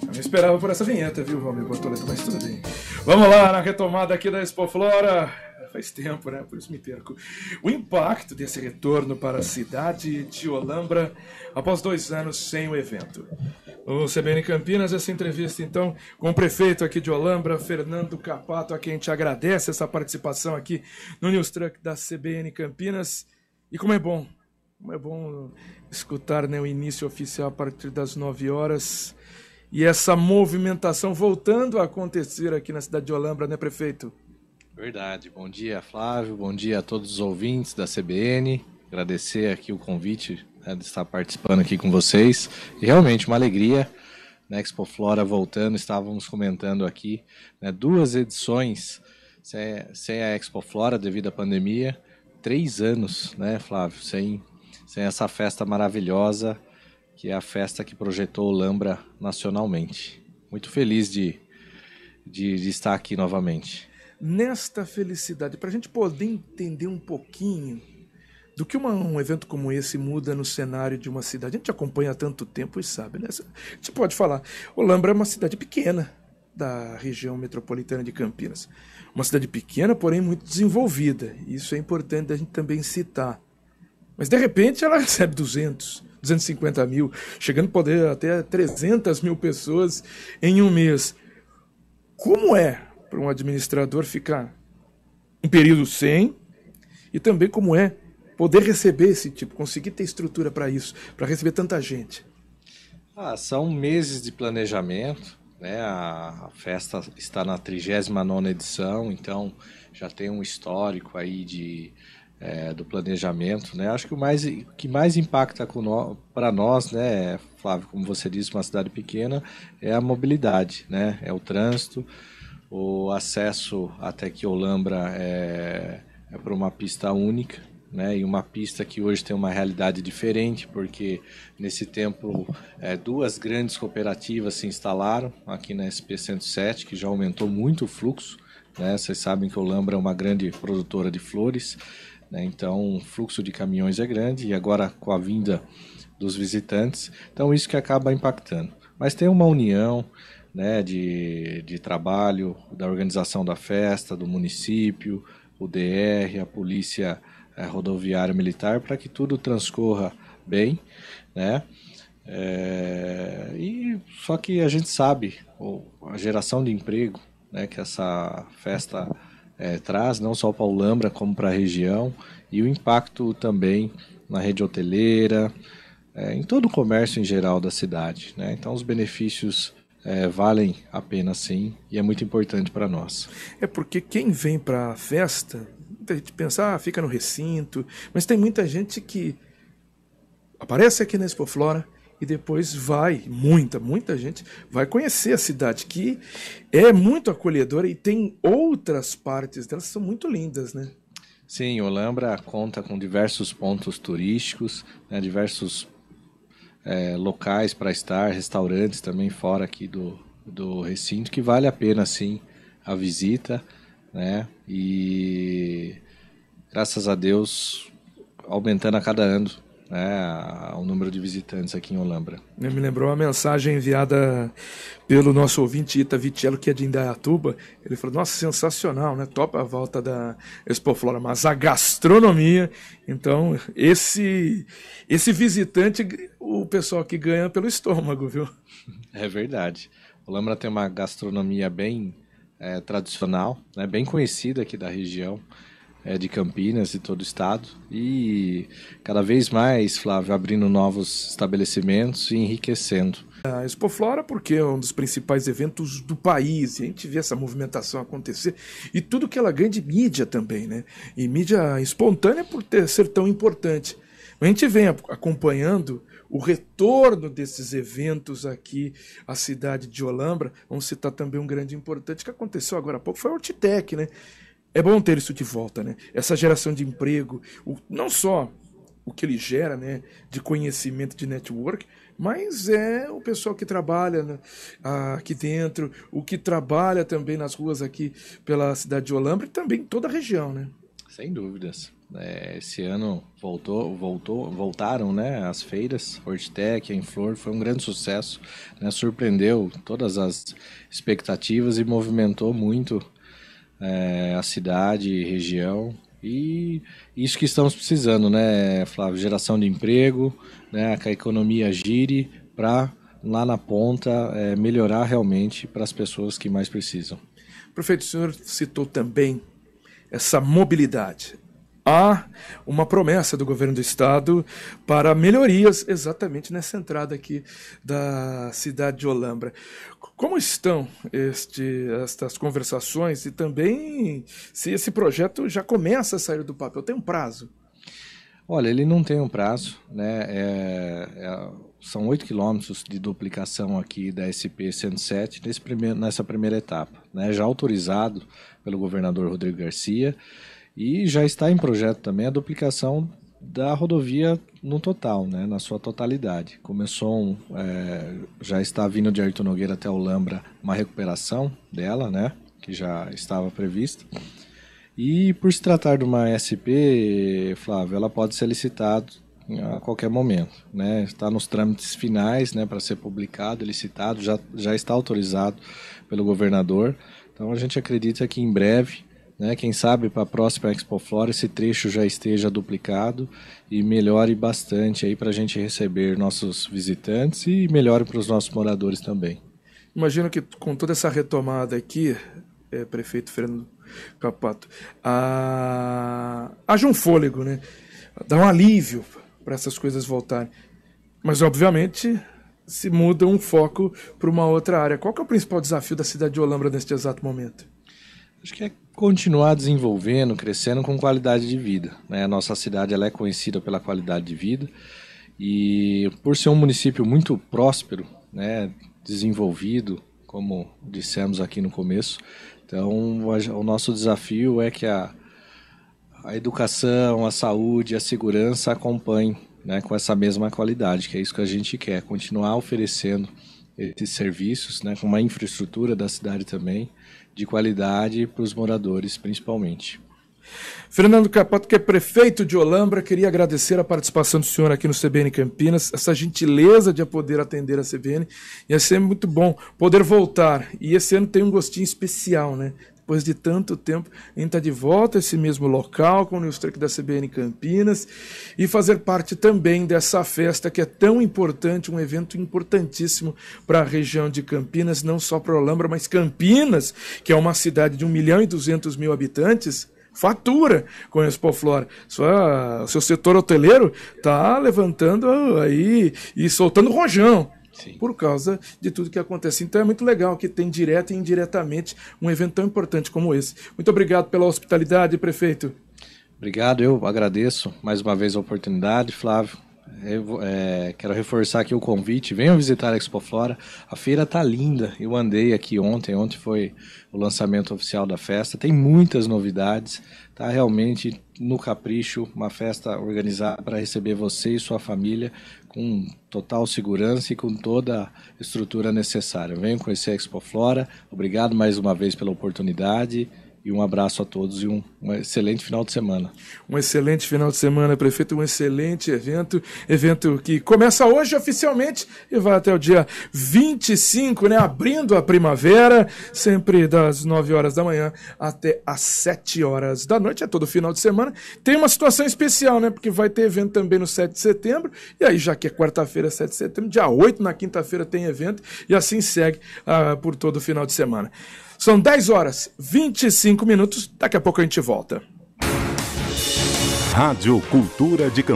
Eu não esperava por essa vinheta, viu, meu amigo Botoleto, mas tudo bem. Vamos lá, na retomada aqui da Expo Flora. Faz tempo, né? Por isso me perco. O impacto desse retorno para a cidade de Olambra após dois anos sem o evento. O CBN Campinas, essa entrevista então com o prefeito aqui de Olambra, Fernando Capato, a quem a gente agradece essa participação aqui no News Truck da CBN Campinas. E como é bom, como é bom escutar né, o início oficial a partir das nove horas e essa movimentação voltando a acontecer aqui na cidade de Olambra, né, prefeito? Verdade. Bom dia, Flávio. Bom dia a todos os ouvintes da CBN. Agradecer aqui o convite né, de estar participando aqui com vocês. E realmente uma alegria. Né, Expo Flora voltando, estávamos comentando aqui né, duas edições sem, sem a Expo Flora devido à pandemia, três anos, né, Flávio, sem, sem essa festa maravilhosa que é a festa que projetou o Lambra nacionalmente. Muito feliz de, de, de estar aqui novamente. Nesta felicidade, para a gente poder entender um pouquinho do que uma, um evento como esse muda no cenário de uma cidade. A gente acompanha há tanto tempo e sabe, né? A gente pode falar, Olambra é uma cidade pequena da região metropolitana de Campinas. Uma cidade pequena, porém muito desenvolvida. Isso é importante a gente também citar. Mas de repente ela recebe 200, 250 mil, chegando a poder até 300 mil pessoas em um mês. Como é para um administrador ficar um período sem e também como é poder receber esse tipo, conseguir ter estrutura para isso, para receber tanta gente? Ah, são meses de planejamento, né? A, festa está na 39 edição, então já tem um histórico aí de é, do planejamento, né? Acho que o mais o que mais impacta para nós, né, Flávio, como você disse, uma cidade pequena, é a mobilidade, né? É o trânsito, o acesso até que Olambra é, é para uma pista única, né? E uma pista que hoje tem uma realidade diferente, porque nesse tempo é, duas grandes cooperativas se instalaram aqui na SP 107, que já aumentou muito o fluxo. Né? Vocês sabem que Olambra é uma grande produtora de flores. Né? Então, o fluxo de caminhões é grande e agora com a vinda dos visitantes, então isso que acaba impactando. Mas tem uma união né, de, de trabalho da organização da festa, do município, o DR, a Polícia eh, Rodoviária Militar, para que tudo transcorra bem, né? É, e só que a gente sabe a geração de emprego né, que essa festa é, traz, não só para o Lambra, como para a região, e o impacto também na rede hoteleira, é, em todo o comércio em geral da cidade. Né? Então, os benefícios é, valem a pena sim e é muito importante para nós. É porque quem vem para a festa, muita gente pensa, ah, fica no recinto, mas tem muita gente que aparece aqui na Expo Flora e depois vai, muita, muita gente vai conhecer a cidade, que é muito acolhedora e tem outras partes delas que são muito lindas, né? Sim, Olambra conta com diversos pontos turísticos, né, diversos é, locais para estar, restaurantes também fora aqui do, do recinto, que vale a pena, sim, a visita, né? E graças a Deus aumentando a cada ano né, o número de visitantes aqui em Olambra. Né, me lembrou uma mensagem enviada pelo nosso ouvinte Ita Vitello, que é de Indaiatuba. Ele falou: Nossa, sensacional, né? Topa a volta da Expoflora, mas a gastronomia. Então, esse, esse visitante, o pessoal que ganha pelo estômago, viu? É verdade. Olambra tem uma gastronomia bem é, tradicional, né, bem conhecida aqui da região é, de Campinas e todo o estado. E cada vez mais, Flávio, abrindo novos estabelecimentos e enriquecendo. A Expoflora, porque é um dos principais eventos do país, e a gente vê essa movimentação acontecer, e tudo que ela ganha de mídia também, né? E mídia espontânea por ter, ser tão importante. A gente vem acompanhando o retorno desses eventos aqui à cidade de Olambra. Vamos citar também um grande importante que aconteceu agora há pouco, foi a Ortitec, né? É bom ter isso de volta, né? Essa geração de emprego, o, não só o que ele gera, né, de conhecimento de network, mas é o pessoal que trabalha né, aqui dentro, o que trabalha também nas ruas aqui pela cidade de Olambra e também toda a região, né? Sem dúvidas. É, esse ano voltou, voltou, voltaram, né, as feiras, Hortitec, em Flor, foi um grande sucesso, né, surpreendeu todas as expectativas e movimentou muito é, a cidade, região. E isso que estamos precisando, né, Flávio? Geração de emprego, né, que a economia gire para lá na ponta é, melhorar realmente para as pessoas que mais precisam. Prefeito, o senhor citou também essa mobilidade, há uma promessa do governo do estado para melhorias exatamente nessa entrada aqui da cidade de Olambra. Como estão este, estas conversações e também se esse projeto já começa a sair do papel? Tem um prazo? Olha, ele não tem um prazo, né? É, é, são oito quilômetros de duplicação aqui da SP-107 nesse primeiro, nessa primeira etapa, né? Já autorizado pelo governador Rodrigo Garcia, e já está em projeto também a duplicação da rodovia no total, né, na sua totalidade. Começou, um, é, já está vindo de Ayrton Nogueira até Olambra uma recuperação dela, né, que já estava prevista. E por se tratar de uma SP, Flávio, ela pode ser licitada a qualquer momento, né? Está nos trâmites finais, né, para ser publicado, licitado, já, já está autorizado pelo governador. Então a gente acredita que em breve né? Quem sabe para a próxima Expo Flora esse trecho já esteja duplicado e melhore bastante aí para a gente receber nossos visitantes e melhore para os nossos moradores também. Imagino que com toda essa retomada aqui, é, prefeito Fernando Capato, a... haja um fôlego, né? Dá um alívio para essas coisas voltarem. Mas, obviamente, se muda um foco para uma outra área. Qual é o principal desafio da cidade de Olambra neste exato momento? Acho que é continuar desenvolvendo, crescendo com qualidade de vida. Né? A nossa cidade ela é conhecida pela qualidade de vida e por ser um município muito próspero, né, desenvolvido, como dissemos aqui no começo. Então, o nosso desafio é que a, a educação, a saúde, a segurança acompanhem né, com essa mesma qualidade, que é isso que a gente quer, continuar oferecendo esses serviços, né, com uma infraestrutura da cidade também, de qualidade para os moradores, principalmente. Fernando Capato, que é prefeito de Olambra, queria agradecer a participação do senhor aqui no CBN Campinas, essa gentileza de poder atender a CBN. Ia ser muito bom poder voltar. E esse ano tem um gostinho especial, né? Depois de tanto tempo, a gente está de volta a esse mesmo local com o News Truck da CBN Campinas e fazer parte também dessa festa que é tão importante, um evento importantíssimo para a região de Campinas, não só para Olambra, mas Campinas, que é uma cidade de 1 milhão e 200 mil habitantes fatura com a Flora. Sua, seu setor hoteleiro está levantando aí e soltando rojão. Sim. por causa de tudo que acontece. Então é muito legal que tem direta e indiretamente um evento tão importante como esse. Muito obrigado pela hospitalidade, prefeito. Obrigado, eu agradeço mais uma vez a oportunidade, Flávio. É, quero reforçar aqui o convite. Venham visitar a Expo Flora. A feira tá linda. Eu andei aqui ontem. Ontem foi o lançamento oficial da festa. Tem muitas novidades. Tá realmente no capricho. Uma festa organizada para receber você e sua família com total segurança e com toda a estrutura necessária. Venham conhecer a Expo Flora. Obrigado mais uma vez pela oportunidade. E um abraço a todos e um, um, excelente final de semana. Um excelente final de semana, prefeito. Um excelente evento. Evento que começa hoje oficialmente e vai até o dia 25, né? Abrindo a primavera, sempre das 9 horas da manhã até as 7 horas da noite. É todo final de semana. Tem uma situação especial, né? Porque vai ter evento também no 7 de setembro. E aí, já que é quarta-feira, 7 de setembro, dia 8, na quinta-feira tem evento. E assim segue ah, por todo o final de semana. São 10 horas 25 minutos. Daqui a pouco a gente volta. Rádio Cultura de Campinas.